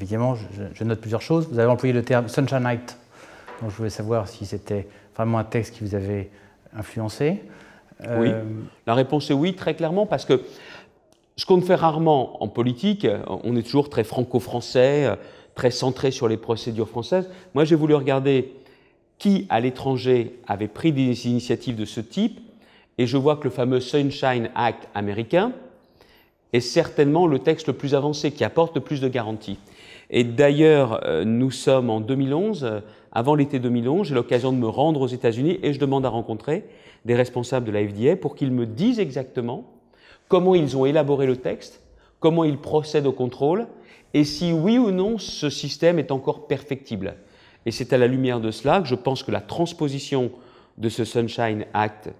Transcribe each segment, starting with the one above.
évidemment, je, note plusieurs choses. Vous avez employé le terme Sunshine night donc je voulais savoir si c'était vraiment un texte qui vous avait influencé. Euh, oui, la réponse est oui, très clairement, parce que ce qu'on fait rarement en politique, on est toujours très franco-français, très centré sur les procédures françaises. Moi, j'ai voulu regarder qui, à l'étranger, avait pris des initiatives de ce type, et je vois que le fameux Sunshine Act américain est certainement le texte le plus avancé, qui apporte le plus de garanties. Et d'ailleurs, euh, nous sommes en 2011. Euh, avant l'été 2011, j'ai l'occasion de me rendre aux États-Unis et je demande à rencontrer des responsables de la FDA pour qu'ils me disent exactement comment ils ont élaboré le texte, comment ils procèdent au contrôle et si oui ou non ce système est encore perfectible. Et c'est à la lumière de cela que je pense que la transposition de ce Sunshine Act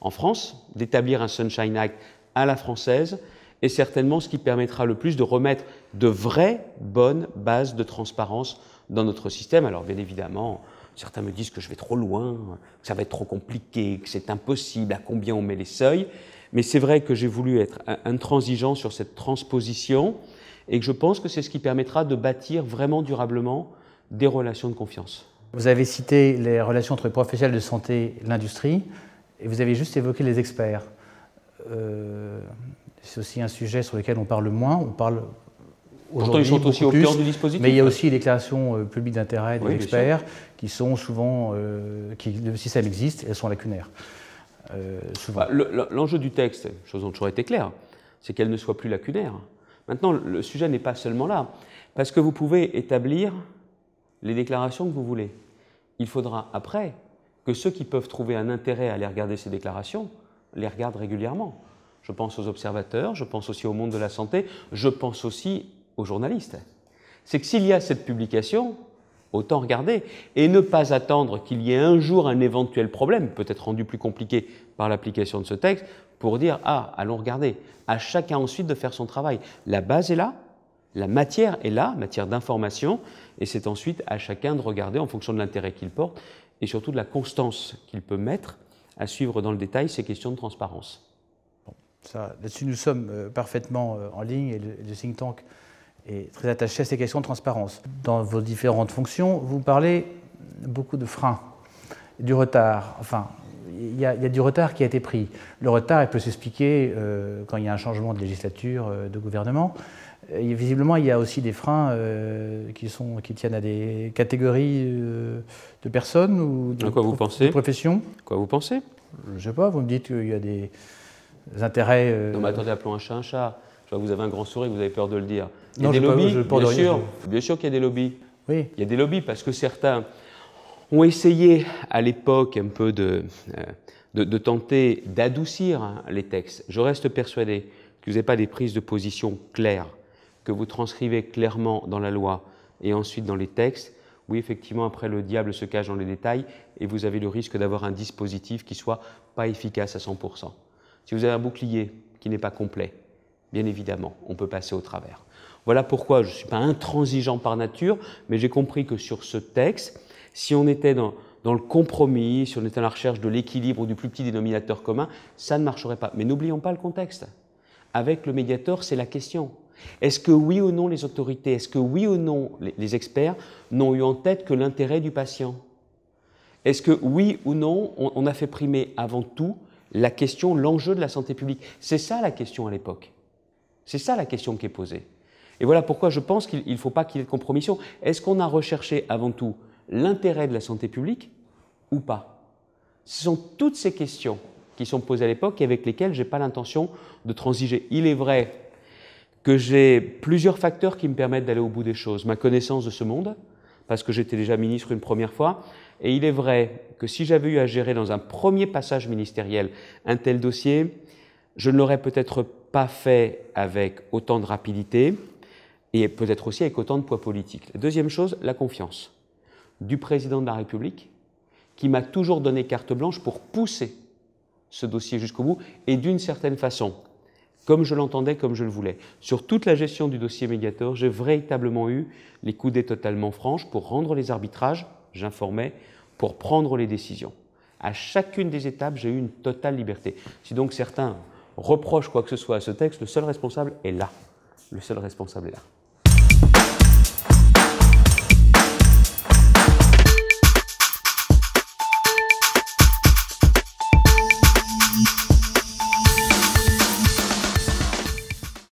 en France, d'établir un Sunshine Act à la française, et certainement ce qui permettra le plus de remettre de vraies bonnes bases de transparence dans notre système. Alors bien évidemment, certains me disent que je vais trop loin, que ça va être trop compliqué, que c'est impossible, à combien on met les seuils. Mais c'est vrai que j'ai voulu être intransigeant sur cette transposition et que je pense que c'est ce qui permettra de bâtir vraiment durablement des relations de confiance. Vous avez cité les relations entre les professionnels de santé et l'industrie et vous avez juste évoqué les experts. Euh, c'est aussi un sujet sur lequel on parle moins. On parle Pourtant, ils sont aussi au cœur du dispositif. Mais il y a aussi les déclarations euh, publiques d'intérêt des experts qui sont souvent, si euh, ça existe, elles sont lacunaires. Euh, bah, L'enjeu du texte, chose dont toujours été clair, c'est qu'elle ne soit plus lacunaire. Maintenant, le sujet n'est pas seulement là, parce que vous pouvez établir les déclarations que vous voulez. Il faudra après que ceux qui peuvent trouver un intérêt à aller regarder ces déclarations les regardent régulièrement. Je pense aux observateurs, je pense aussi au monde de la santé, je pense aussi aux journalistes. C'est que s'il y a cette publication, autant regarder et ne pas attendre qu'il y ait un jour un éventuel problème, peut-être rendu plus compliqué par l'application de ce texte, pour dire Ah, allons regarder. À chacun ensuite de faire son travail. La base est là, la matière est là, matière d'information, et c'est ensuite à chacun de regarder en fonction de l'intérêt qu'il porte et surtout de la constance qu'il peut mettre à suivre dans le détail ces questions de transparence. Là-dessus, nous sommes euh, parfaitement euh, en ligne et le, think tank est très attaché à ces questions de transparence. Dans vos différentes fonctions, vous parlez beaucoup de freins, du retard. Enfin, il y, a du retard qui a été pris. Le retard, il peut s'expliquer euh, quand il y a un changement de législature, de gouvernement. Et visiblement, il y a aussi des freins qui, sont, qui tiennent à des catégories de personnes ou de, à quoi vous pensez de Quoi vous pensez Je ne sais pas, vous me dites qu'il y a des intérêts. Euh, non, mais attendez, appelons un chat un chat. Je vois, vous avez un grand sourire, vous avez peur de le dire. Il y a des lobbies, bien, sûr, bien sûr qu'il y a des lobbies. Oui. Il y a des lobbies parce que certains ont essayé à l'époque un peu de, euh, de tenter d'adoucir hein, les textes. Je reste persuadé que vous n'avez pas des prises de position claires, que vous transcrivez clairement dans la loi et ensuite dans les textes. Oui, effectivement, après le diable se cache dans les détails et vous avez le risque d'avoir un dispositif qui soit pas efficace à 100%. Si vous avez un bouclier qui n'est pas complet, bien évidemment, on peut passer au travers. Voilà pourquoi je ne suis pas intransigeant par nature, mais j'ai compris que sur ce texte, si on était dans, le compromis, si on était à la recherche de l'équilibre ou du plus petit dénominateur commun, ça ne marcherait pas. Mais n'oublions pas le contexte. Avec le médiateur, c'est la question. Est-ce que oui ou non les autorités, est-ce que oui ou non les experts n'ont eu en tête que l'intérêt du patient Est-ce que oui ou non on a fait primer avant tout la question, l'enjeu de la santé publique. C'est ça la question à l'époque. C'est ça la question qui est posée. Et voilà pourquoi je pense qu'il ne faut pas qu'il y ait de compromission. Est-ce qu'on a recherché avant tout l'intérêt de la santé publique ou pas Ce sont toutes ces questions qui sont posées à l'époque et avec lesquelles je n'ai pas l'intention de transiger. Il est vrai que j'ai plusieurs facteurs qui me permettent d'aller au bout des choses. Ma connaissance de ce monde, parce que j'étais déjà ministre une première fois, et il est vrai que si j'avais eu à gérer dans un premier passage ministériel un tel dossier, je ne l'aurais peut-être pas fait avec autant de rapidité et peut-être aussi avec autant de poids politique. deuxième chose, la confiance du président de la République qui m'a toujours donné carte blanche pour pousser ce dossier jusqu'au bout et d'une certaine façon, comme je l'entendais, comme je le voulais. Sur toute la gestion du dossier médiateur, j'ai véritablement eu les coudées totalement franches pour rendre les arbitrages j'informais, pour prendre les décisions. À chacune des étapes, j'ai eu une totale liberté. Si donc certains reprochent quoi que ce soit à ce texte, le seul responsable est là. Le seul responsable est là.